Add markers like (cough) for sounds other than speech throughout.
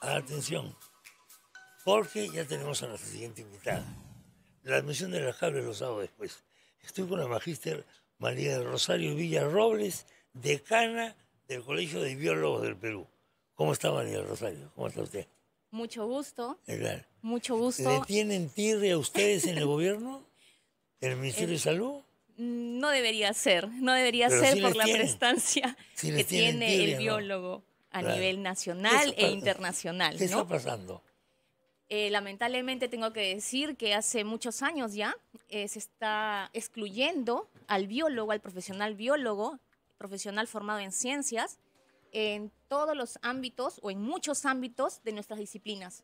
Atención. Porque ya tenemos a nuestra siguiente invitada. La admisión de las cables los hago después. Estoy con la magíster María del Rosario Villa decana del Colegio de Biólogos del Perú. ¿Cómo está María del Rosario? ¿Cómo está usted? Mucho gusto. Mucho gusto. ¿Le tienen tirre a ustedes en el (laughs) gobierno? ¿En el Ministerio de eh, Salud? No debería ser, no debería ser por la prestancia que tiene el biólogo a nivel nacional e internacional. ¿Qué está pasando? Eh, lamentablemente tengo que decir que hace muchos años ya eh, se está excluyendo al biólogo, al profesional biólogo, profesional formado en ciencias, en todos los ámbitos o en muchos ámbitos de nuestras disciplinas.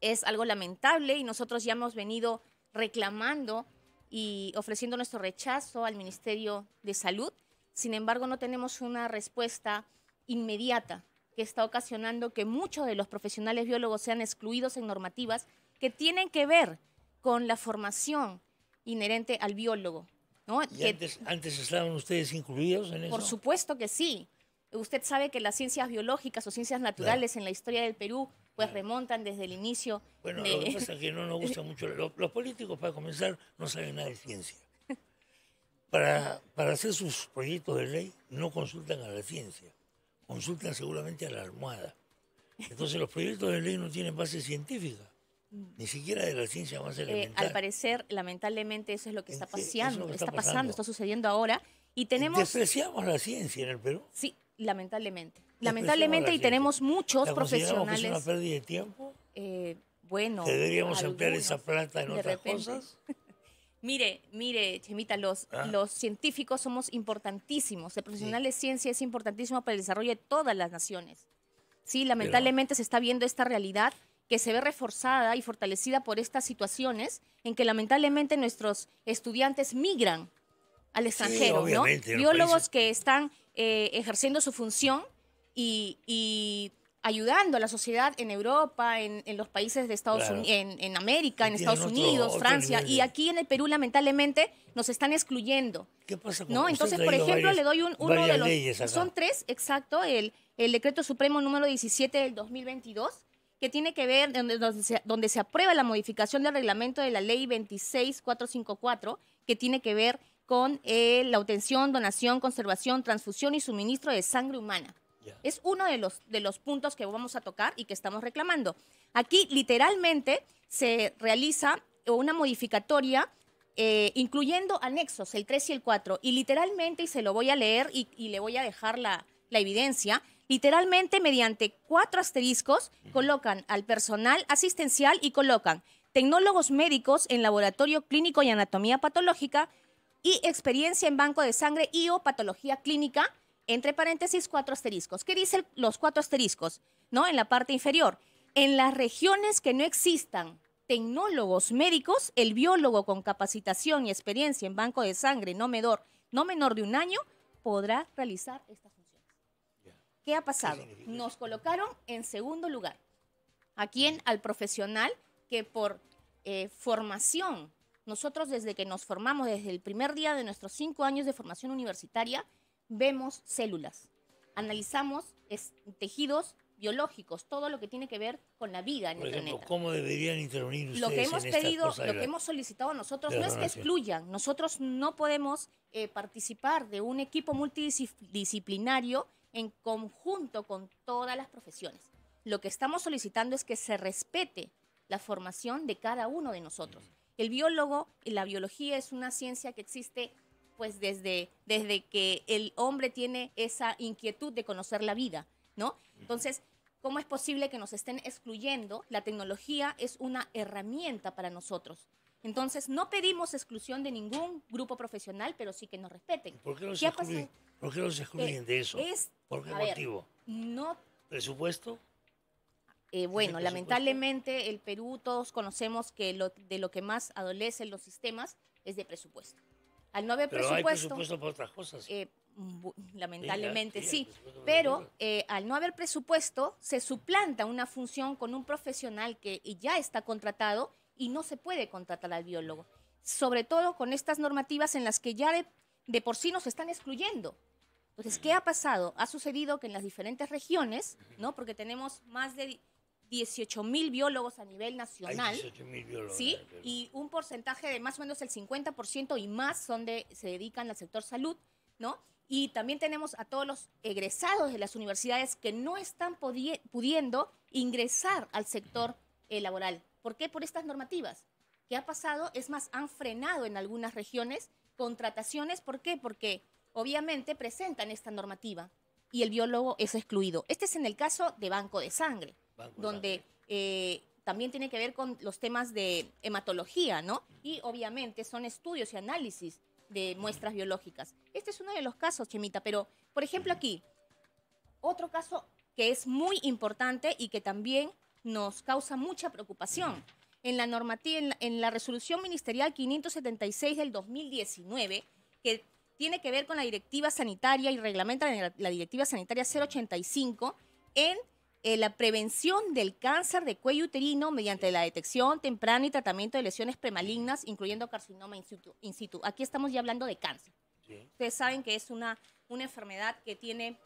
Es algo lamentable y nosotros ya hemos venido reclamando y ofreciendo nuestro rechazo al Ministerio de Salud. Sin embargo, no tenemos una respuesta inmediata que está ocasionando que muchos de los profesionales biólogos sean excluidos en normativas que tienen que ver con la formación inherente al biólogo. ¿no? antes, estaban ustedes incluidos en eso? Por supuesto que sí. Usted sabe que las ciencias biológicas o ciencias naturales en la historia del Perú pues remontan desde el inicio. Bueno, lo que pasa es que no nos gusta (laughs) mucho. Los, los políticos, para comenzar, no saben nada de ciencia. Para, para hacer sus proyectos de ley, no consultan a la ciencia consultan seguramente a la almohada. Entonces los proyectos de ley no tienen base científica, ni siquiera de la ciencia más eh, elemental. al parecer, lamentablemente, eso es lo que está, paseando, está, pasando, está sucediendo ahora. Y tenemos... Despreciamos la ciencia en el Perú. Sí, lamentablemente. Lamentablemente, y tenemos muchos profesionales... Que es una pérdida de tiempo? Eh, bueno... ¿Deberíamos emplear esa plata en otras cosas? (laughs) Mire, mire, Chemita, ah. los, científicos somos importantísimos. El profesional de ciencia es importantísimo para el desarrollo de todas las naciones. Sí, lamentablemente se está viendo esta realidad que se ve reforzada y fortalecida por estas situaciones en que lamentablemente nuestros estudiantes migran al extranjero, ¿no? Biólogos que están eh, ejerciendo su función y, ayudando a la sociedad en Europa, en, los países de Estados Unidos, en, América, en Estados Unidos, Francia, y aquí en el Perú lamentablemente nos están excluyendo. ¿Qué pasa con ¿no? Entonces, por ejemplo, le doy uno de los... Son tres, exacto, el, el decreto supremo número 17 del 2022, que tiene que ver donde, se, aprueba la modificación del reglamento de la ley 26454, que tiene que ver con eh, la obtención, donación, conservación, transfusión y suministro de sangre humana. Es uno de los, de los puntos que vamos a tocar y que estamos reclamando. Aquí literalmente se realiza una modificatoria eh, incluyendo anexos, el 3 y el 4, y literalmente, y se lo voy a leer y, le voy a dejar la, la evidencia, literalmente mediante cuatro asteriscos colocan al personal asistencial y colocan tecnólogos médicos en laboratorio clínico y anatomía patológica y experiencia en banco de sangre y o patología clínica entre paréntesis, cuatro asteriscos. ¿Qué dicen los cuatro asteriscos? ¿No? En la parte inferior. En las regiones que no existan tecnólogos médicos, el biólogo con capacitación y experiencia en banco de sangre no menor, no menor de un año podrá realizar estas funciones. ¿Qué ha pasado? Nos colocaron en segundo lugar. ¿A quién? Al profesional que por eh, formación, nosotros desde que nos formamos, desde el primer día de nuestros cinco años de formación universitaria, vemos células, analizamos tejidos biológicos, todo lo que tiene que ver con la vida en Por el ejemplo, ¿Cómo deberían intervenir ustedes? Lo que hemos pedido, lo que hemos solicitado nosotros no es que excluyan, nosotros no podemos eh, participar de un equipo multidisciplinario en conjunto con todas las profesiones. Lo que estamos solicitando es que se respete la formación de cada uno de nosotros. Mm. El biólogo, la biología es una ciencia que existe pues desde, desde que el hombre tiene esa inquietud de conocer la vida, ¿no? Entonces, ¿cómo es posible que nos estén excluyendo? La tecnología es una herramienta para nosotros. Entonces, no pedimos exclusión de ningún grupo profesional, pero sí que nos respeten. ¿Por qué los, excluyen? Eh, de eso? ¿Por qué motivo? no, ¿Presupuesto? Eh, bueno, lamentablemente el Perú todos conocemos que de lo que más adolecen los sistemas es de presupuesto al no haber presupuesto... Hay otras cosas. Eh, lamentablemente sí, pero eh, al no haber presupuesto se suplanta una función con un profesional que ya está contratado y no se puede contratar al biólogo, sobre todo con estas normativas en las que ya de, por sí nos están excluyendo. Entonces, ¿qué ha pasado? Ha sucedido que en las diferentes regiones, ¿no? porque tenemos más de 18 mil biólogos a nivel nacional. biólogos. ¿sí? Y un porcentaje de más o menos el 50% y más son de, se dedican al sector salud, ¿no? Y también tenemos a todos los egresados de las universidades que no están pudiendo ingresar al sector eh, laboral. ¿Por qué? Por estas normativas. ¿Qué ha pasado? Es más, han frenado en algunas regiones contrataciones. ¿Por qué? Porque obviamente presentan esta normativa y el biólogo es excluido. Este es en el caso de banco de sangre donde eh, también tiene que ver con los temas de hematología, ¿no? Y obviamente son estudios y análisis de muestras biológicas. Este es uno de los casos, Chemita, pero por ejemplo aquí, otro caso que es muy importante y que también nos causa mucha preocupación. En la normativa, en la, resolución ministerial 576 del 2019, que tiene que ver con la directiva sanitaria y reglamenta la directiva sanitaria 085, en eh, la prevención del cáncer de cuello uterino mediante la detección temprana y tratamiento de lesiones premalignas, incluyendo carcinoma in situ. Aquí estamos ya hablando de cáncer. Ustedes saben que es una, una enfermedad que tiene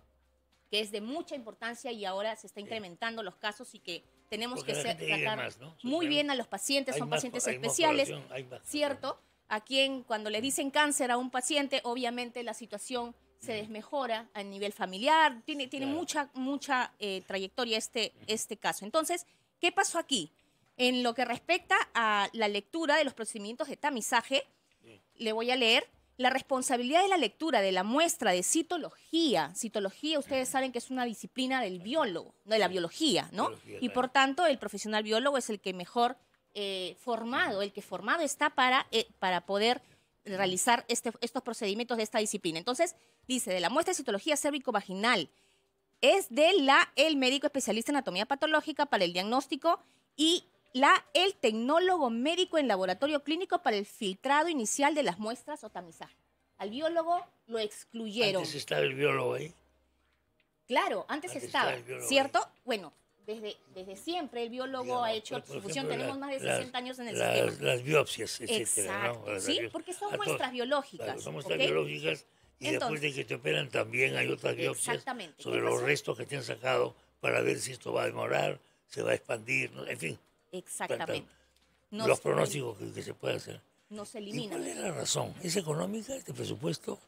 que es de mucha importancia y ahora se está incrementando los casos y que tenemos que ser, tratar muy bien a los pacientes, son pacientes especiales, ¿cierto? A quien cuando le dicen cáncer a un paciente, obviamente la situación se desmejora a nivel familiar, tiene, tiene mucha, mucha eh, trayectoria este, este caso. Entonces, ¿qué pasó aquí? En lo que respecta a la lectura de los procedimientos de tamizaje, le voy a leer la responsabilidad de la lectura de la muestra de citología. Citología, ustedes saben que es una disciplina del biólogo, no de la biología, ¿no? y por tanto, el profesional biólogo es el que mejor eh, formado, el que formado está para, eh, para poder realizar este, estos procedimientos de esta disciplina. Entonces, dice, de la muestra de citología cérvico-vaginal es de la el médico especialista en anatomía patológica para el diagnóstico y la el tecnólogo médico en laboratorio clínico para el filtrado inicial de las muestras o tamizaje. Al biólogo lo excluyeron. Antes estaba el biólogo ahí. Claro, antes, estaba, ¿cierto? Bueno, desde, siempre el biólogo ha hecho transfusión. Tenemos más de 60 años en el sistema. Las biopsias, etcétera. ¿no? sí, porque son muestras biológicas. Son muestras biológicas y después de que te operan también hay otras biopsias sobre los restos que te han sacado para ver si esto va a demorar, se va a expandir, en fin. Exactamente. los pronósticos que, se puede hacer. No se eliminan. ¿Cuál es la razón? ¿Es económica este presupuesto?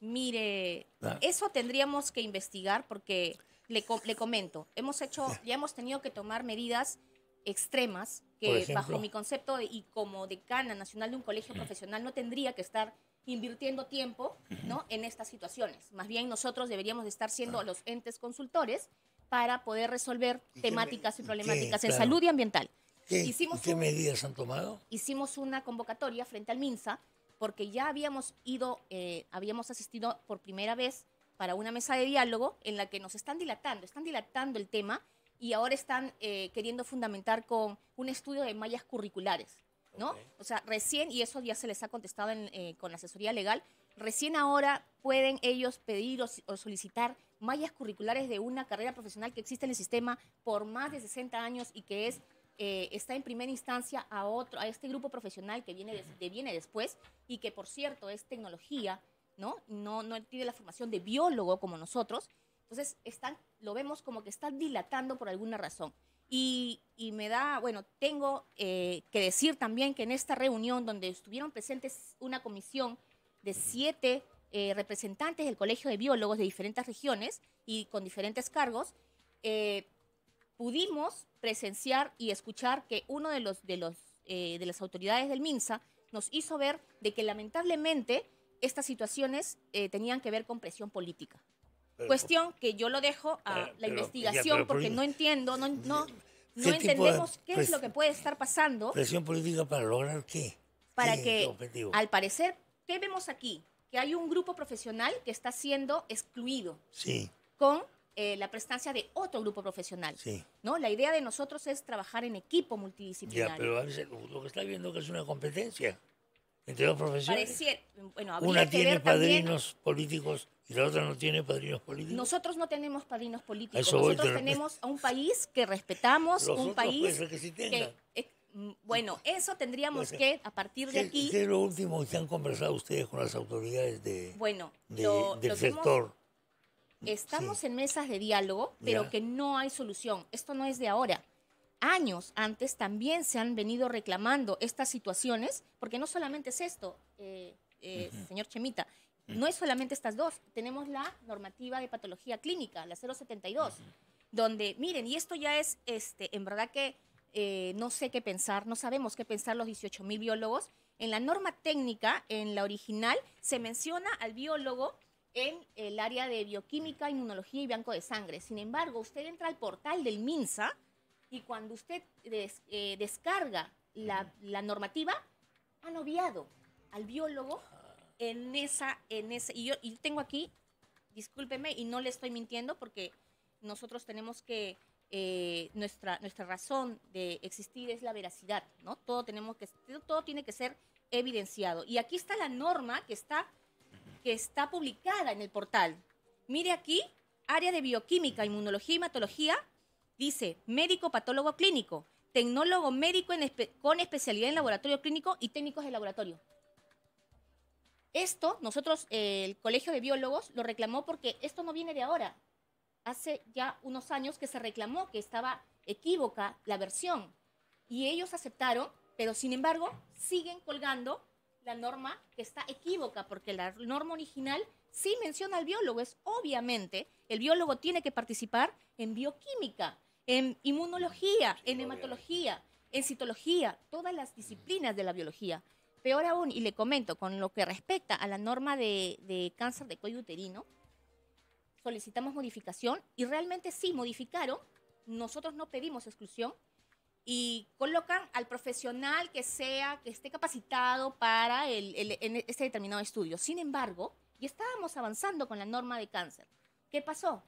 Mire, ah. eso tendríamos que investigar porque le, le comento, hemos hecho, ya hemos tenido que tomar medidas extremas que bajo mi concepto y como decana nacional de un colegio profesional no tendría que estar invirtiendo tiempo ¿no? en estas situaciones. Más bien nosotros deberíamos estar siendo los entes consultores para poder resolver temáticas y problemáticas en salud y ambiental. ¿Qué, hicimos ¿qué medidas han tomado? Hicimos una convocatoria frente al MINSA porque ya habíamos ido, eh, habíamos asistido por primera vez para una mesa de diálogo en la que nos están dilatando, están dilatando el tema y ahora están eh, queriendo fundamentar con un estudio de mallas curriculares, ¿no? O sea, recién, y eso ya se les ha contestado eh, con la asesoría legal, recién ahora pueden ellos pedir o, solicitar mallas curriculares de una carrera profesional que existe en el sistema por más de 60 años y que es... Eh, está en primera instancia a otro, a este grupo profesional que viene, viene después y que por cierto es tecnología, ¿no? No, no tiene la formación de biólogo como nosotros. Entonces, están, lo vemos como que está dilatando por alguna razón. Y, me da, bueno, tengo eh, que decir también que en esta reunión donde estuvieron presentes una comisión de siete eh, representantes del Colegio de Biólogos de diferentes regiones y con diferentes cargos, eh, pudimos presenciar y escuchar que uno de los, de los de las autoridades del MINSA nos hizo ver de que lamentablemente estas situaciones eh, tenían que ver con presión política. Cuestión que yo lo dejo a ah, la investigación porque no entiendo, no, no, entendemos qué es lo que puede estar pasando. ¿Presión política para lograr qué? Para que, al parecer, ¿qué vemos aquí? Que hay un grupo profesional que está siendo excluido. Sí. Con eh, la prestancia de otro grupo profesional. ¿no? La idea de nosotros es trabajar en equipo multidisciplinario. Ya, pero a veces lo que está viendo que es una competencia entre dos profesiones. Una tiene padrinos políticos y la otra no tiene padrinos políticos. Nosotros no tenemos padrinos políticos. Nosotros tenemos a un país que respetamos, un país que, mm, bueno, eso tendríamos que, a partir de aquí... ¿Qué es lo último que han conversado ustedes con las autoridades de, bueno, del sector? Estamos en mesas de diálogo, pero que no hay solución. Esto no es de ahora años antes también se han venido reclamando estas situaciones, porque no solamente es esto, eh, eh, señor Chemita, no es solamente estas dos, tenemos la normativa de patología clínica, la 072, donde, miren, y esto ya es, este, en verdad que eh, no sé qué pensar, no sabemos qué pensar los 18 mil biólogos. En la norma técnica, en la original, se menciona al biólogo en el área de bioquímica, inmunología y banco de sangre. Sin embargo, usted entra al portal del MINSA, y cuando usted eh, descarga la, normativa, han obviado al biólogo en esa... En ese, y, yo, y tengo aquí, discúlpeme, y no le estoy mintiendo porque nosotros tenemos que... Eh, nuestra, nuestra razón de existir es la veracidad, ¿no? Todo, tenemos que, todo tiene que ser evidenciado. Y aquí está la norma que está, que está publicada en el portal. Mire aquí, área de bioquímica, inmunología y hematología, Dice, médico patólogo clínico, tecnólogo médico con especialidad en laboratorio clínico y técnicos de laboratorio. Esto, nosotros, el Colegio de Biólogos lo reclamó porque esto no viene de ahora. Hace ya unos años que se reclamó que estaba equívoca la versión. Y ellos aceptaron, pero sin embargo siguen colgando la norma que está equívoca, porque la norma original sí menciona al biólogo. Es obviamente, el biólogo tiene que participar en bioquímica en inmunología, en hematología, en citología, todas las disciplinas de la biología. Peor aún, y le comento, con lo que respecta a la norma de, cáncer de cuello uterino, solicitamos modificación y realmente sí modificaron, nosotros no pedimos exclusión y colocan al profesional que sea, que esté capacitado para este determinado estudio. Sin embargo, y estábamos avanzando con la norma de cáncer. ¿Qué pasó?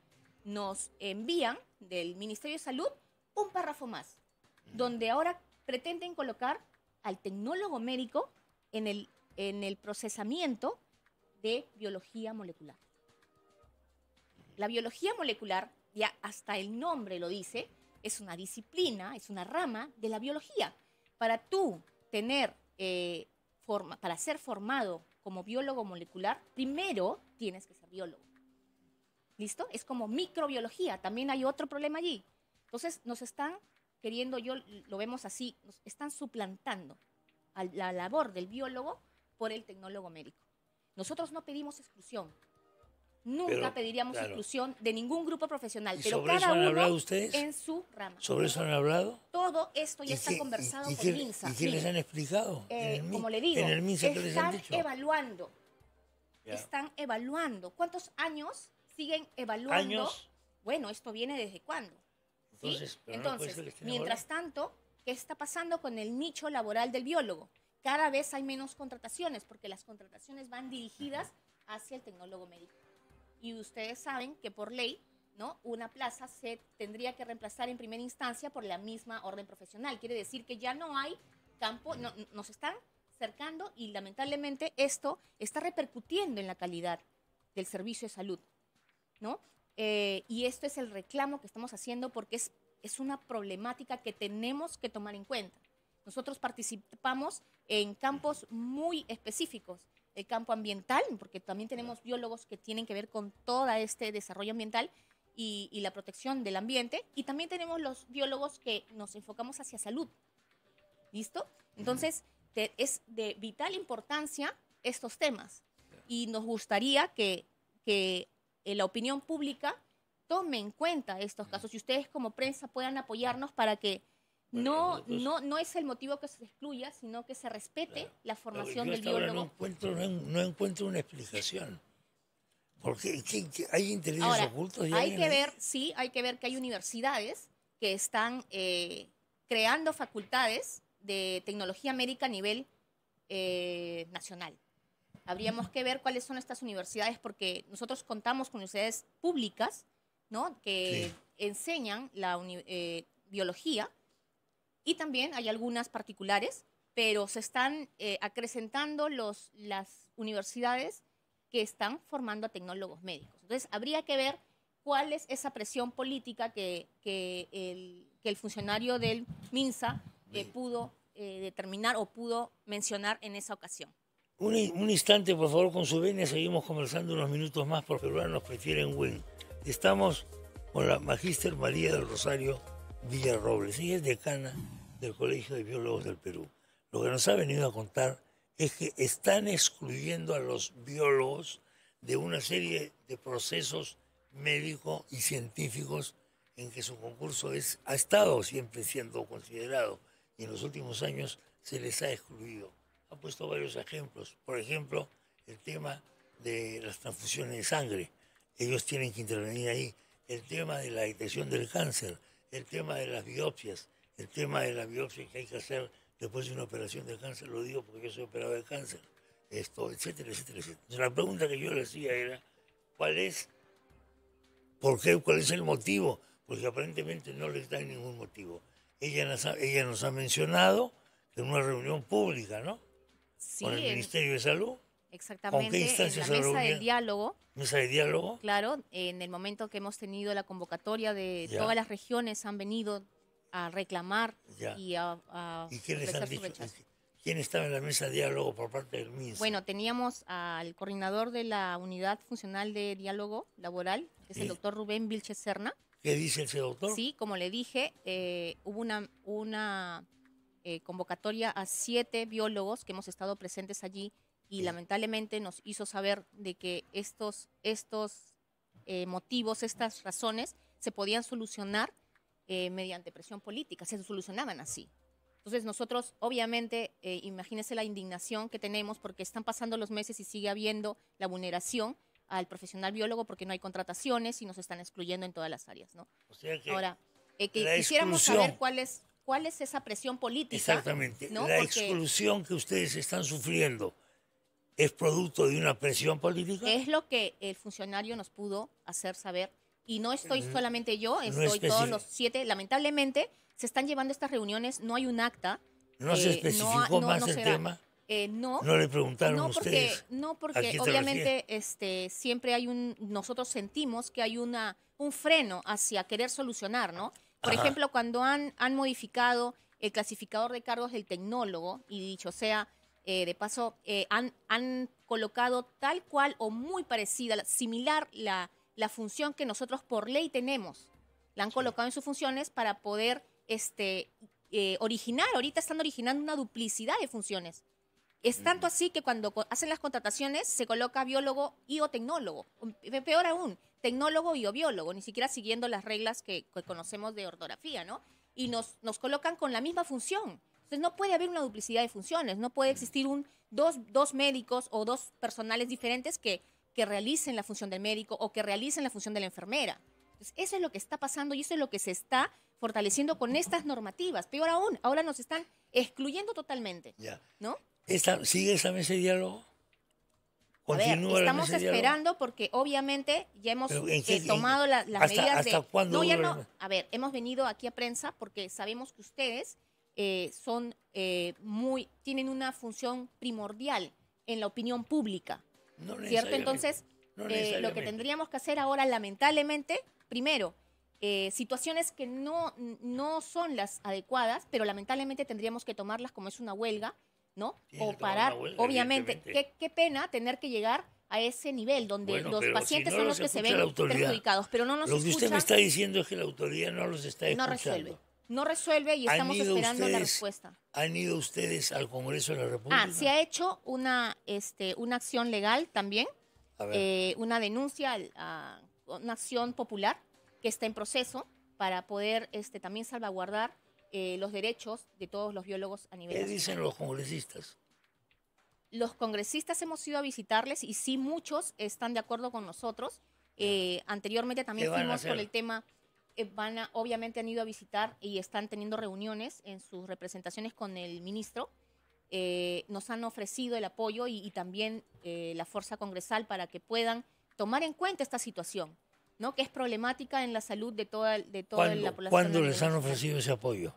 nos envían del Ministerio de Salud un párrafo más, donde ahora pretenden colocar al tecnólogo médico en el, procesamiento de biología molecular. La biología molecular, ya hasta el nombre lo dice, es una disciplina, es una rama de la biología. Para tú tener, eh, forma, para ser formado como biólogo molecular, primero tienes que ser biólogo. ¿Listo? Es como microbiología, también hay otro problema allí. Entonces nos están queriendo, yo lo vemos así, nos están suplantando a la labor del biólogo por el tecnólogo médico. Nosotros no pedimos exclusión. Nunca pediríamos exclusión de ningún grupo profesional, pero sobre eso han uno ustedes? en su rama. ¿Sobre eso han hablado? Todo esto ya está conversado con MINSA. ¿Y qué les han explicado? Eh, como le digo, están evaluando. Están evaluando cuántos años siguen evaluando. Bueno, esto viene desde cuándo. Entonces, mientras tanto, ¿qué está pasando con el nicho laboral del biólogo? Cada vez hay menos contrataciones porque las contrataciones van dirigidas hacia el tecnólogo médico. Y ustedes saben que por ley, ¿no? Una plaza se tendría que reemplazar en primera instancia por la misma orden profesional. Quiere decir que ya no hay campo, no, nos están cercando y lamentablemente esto está repercutiendo en la calidad del servicio de salud. ¿no? Eh, y esto es el reclamo que estamos haciendo porque es, es una problemática que tenemos que tomar en cuenta. Nosotros participamos en campos muy específicos, el campo ambiental, porque también tenemos biólogos que tienen que ver con todo este desarrollo ambiental y, la protección del ambiente, y también tenemos los biólogos que nos enfocamos hacia salud. ¿Listo? Entonces, es de vital importancia estos temas y nos gustaría que, que eh, la opinión pública tome en cuenta estos casos y ustedes como prensa puedan apoyarnos para que no, no, no es el motivo que se excluya, sino que se respete la formación del biólogo. No encuentro, una explicación. Porque hay intereses ocultos. hay, que ver, sí, hay que ver que hay universidades que están eh, creando facultades de tecnología médica a nivel eh, nacional. Habríamos que ver cuáles son estas universidades, porque nosotros contamos con universidades públicas, Que enseñan la eh, biología y también hay algunas particulares, pero se están eh, acrecentando las universidades que están formando a tecnólogos médicos. Entonces, habría que ver cuál es esa presión política que, que, el, funcionario del MINSA eh, pudo determinar o pudo mencionar en esa ocasión. Un, instante, por favor, con su venia. Seguimos conversando unos minutos más, porque ahora nos prefieren Wen. Estamos con la magíster María del Rosario Villarrobles. Ella es decana del Colegio de Biólogos del Perú. Lo que nos ha venido a contar es que están excluyendo a los biólogos de una serie de procesos médicos y científicos en que su concurso es, ha estado siempre siendo considerado y en los últimos años se les ha excluido ha puesto varios ejemplos. Por ejemplo, el tema de las transfusiones de sangre. Ellos tienen que intervenir ahí. El tema de la detección del cáncer, el tema de las biopsias, el tema de la biopsia que hay que hacer después de una operación de cáncer, lo digo porque yo soy operado de cáncer, esto, etcétera, etcétera, etcétera. la pregunta que yo le hacía era, ¿cuál es, por qué, cuál es el motivo? Porque aparentemente no les da ningún motivo. Ella nos ha, ella nos ha mencionado en una reunión pública, ¿no? Sí, el Ministerio de Salud. Exactamente, ¿Con qué en la mesa de diálogo. ¿Mesa de diálogo? Claro, en el momento que hemos tenido la convocatoria de todas las regiones han venido a reclamar y a, ¿Y quién les han dicho? ¿Quién estaba en la mesa de diálogo por parte del Ministerio? Bueno, teníamos al coordinador de la Unidad Funcional de Diálogo Laboral, que es el doctor Rubén Vilche Serna. ¿Qué dice ese doctor? Sí, como le dije, eh, hubo una, una eh, convocatoria a siete biólogos que hemos estado presentes allí y lamentablemente nos hizo saber de que estos, estos eh, motivos, estas razones se podían solucionar eh, mediante presión política, se solucionaban así. Entonces nosotros, obviamente, imagínense la indignación que tenemos porque están pasando los meses y sigue habiendo la vulneración al profesional biólogo porque no hay contrataciones y nos están excluyendo en todas las áreas. Ahora, que quisiéramos saber cuál es, cuál es esa presión política. Exactamente. La exclusión que ustedes están sufriendo es producto de una presión política. Es lo que el funcionario nos pudo hacer saber. Y no estoy solamente yo, estoy todos los siete. Lamentablemente se están llevando estas reuniones, no hay un acta. ¿No se eh, especificó no, más el tema? Eh, no. No le preguntaron no porque, ustedes. No, porque obviamente este, siempre hay un. Nosotros sentimos que hay un freno hacia querer solucionar, ¿no? Por ejemplo, cuando han, modificado el clasificador de cargos del tecnólogo, y dicho sea, eh, de paso, eh, han, colocado tal cual o muy parecida, similar la, función que nosotros por ley tenemos. La han colocado en sus funciones para poder este, eh, originar, ahorita están originando una duplicidad de funciones. Es tanto así que cuando hacen las contrataciones se coloca biólogo y o tecnólogo. Peor aún, tecnólogo y o biólogo, ni siquiera siguiendo las reglas que, conocemos de ortografía, ¿no? Y nos, nos colocan con la misma función. Entonces no puede haber una duplicidad de funciones, no puede existir un, dos, dos médicos o dos personales diferentes que, que realicen la función del médico o que realicen la función de la enfermera. eso es lo que está pasando y eso es lo que se está fortaleciendo con estas normativas. Peor aún, ahora nos están excluyendo totalmente. ¿No? ¿Sigue esa mesa diálogo? estamos esperando porque obviamente ya hemos eh, tomado las medidas hasta Cuándo, no, ya no. A ver, hemos venido aquí a prensa porque sabemos que ustedes eh, son eh, muy... tienen una función primordial en la opinión pública, ¿cierto? Entonces, lo que tendríamos que hacer ahora, lamentablemente, primero, situaciones que no, no son las adecuadas, pero lamentablemente tendríamos que tomarlas como es una huelga, o parar. obviamente, qué, pena tener que llegar a ese nivel donde los pacientes son los, que se ven perjudicados, pero no nos Lo que usted me está diciendo es que la autoridad no los está escuchando. No resuelve. No resuelve y estamos esperando la respuesta. ¿Han ido ustedes al Congreso de la República? Ah, se ha hecho una, este, una acción legal también, eh, una denuncia, a, una acción popular que está en proceso para poder este, también salvaguardar eh, los derechos de todos los biólogos a nivel ¿Qué dicen los congresistas? Los congresistas hemos ido a visitarles y sí muchos están de acuerdo con nosotros. Eh, anteriormente también fuimos por el tema, eh, van obviamente han ido a visitar y están teniendo reuniones en sus representaciones con el ministro. nos han ofrecido el apoyo y, y también la fuerza congresal para que puedan tomar en cuenta esta situación. ¿no? que es problemática en la salud de toda, de toda la población. ¿Cuándo les han ofrecido ese apoyo?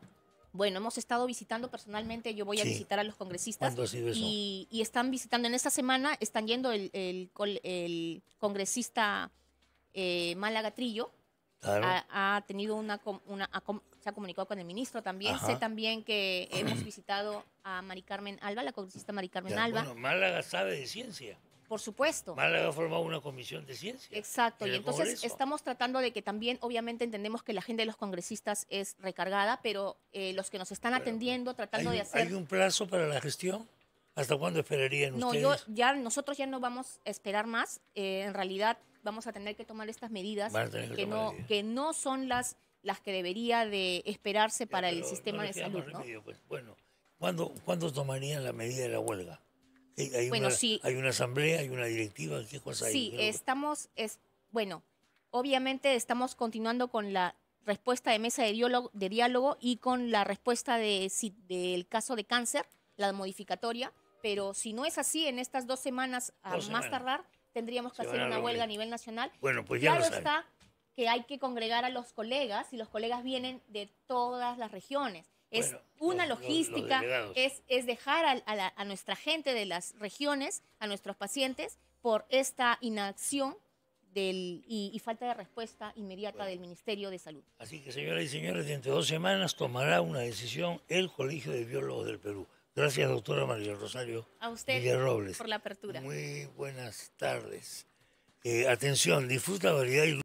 Bueno, hemos estado visitando personalmente, yo voy a visitar a los congresistas. ha sido eso? Y, están visitando, en esta semana están yendo el, congresista eh, Málaga Trillo, ha, tenido una, una se ha comunicado con el ministro también. Sé también que hemos visitado a Mari Carmen Alba, la congresista Mari Carmen Alba. Bueno, Málaga sabe de ciencia. Por supuesto. Málaga ha formado una comisión de ciencia. Exacto, y entonces estamos tratando de que también, obviamente, entendemos que la agenda de los congresistas es recargada, pero eh, los que nos están atendiendo, tratando de hacer... ¿Hay un plazo para la gestión? ¿Hasta cuándo esperarían no, ustedes? No, ya, nosotros ya no vamos a esperar más. Eh, en realidad, vamos a tener que tomar estas medidas que, no, que no son las, las que debería de esperarse para el sistema de salud. Pues. Bueno, ¿cuándo, ¿cuándo tomarían la medida de la huelga? Hay bueno, una, sí. Hay una asamblea, hay una directiva, ¿qué hay? Sí, estamos, es, bueno, obviamente estamos continuando con la respuesta de mesa de diálogo, de diálogo y con la respuesta de, del caso de cáncer, la modificatoria, pero si no es así, en estas dos semanas a más tardar, tendríamos que hacer una huelga a nivel nacional. Bueno, pues ya claro está que hay que congregar a los colegas y los colegas vienen de todas las regiones. Es una logística, es, es, dejar a, nuestra gente de las regiones, a nuestros pacientes, por esta inacción del, y, falta de respuesta inmediata del Ministerio de Salud. Así que, señoras y señores, dentro de dos semanas tomará una decisión el Colegio de Biólogos del Perú. Gracias, doctora María Rosario. A usted por la apertura. Muy buenas tardes. Eh, atención, disfruta variedad y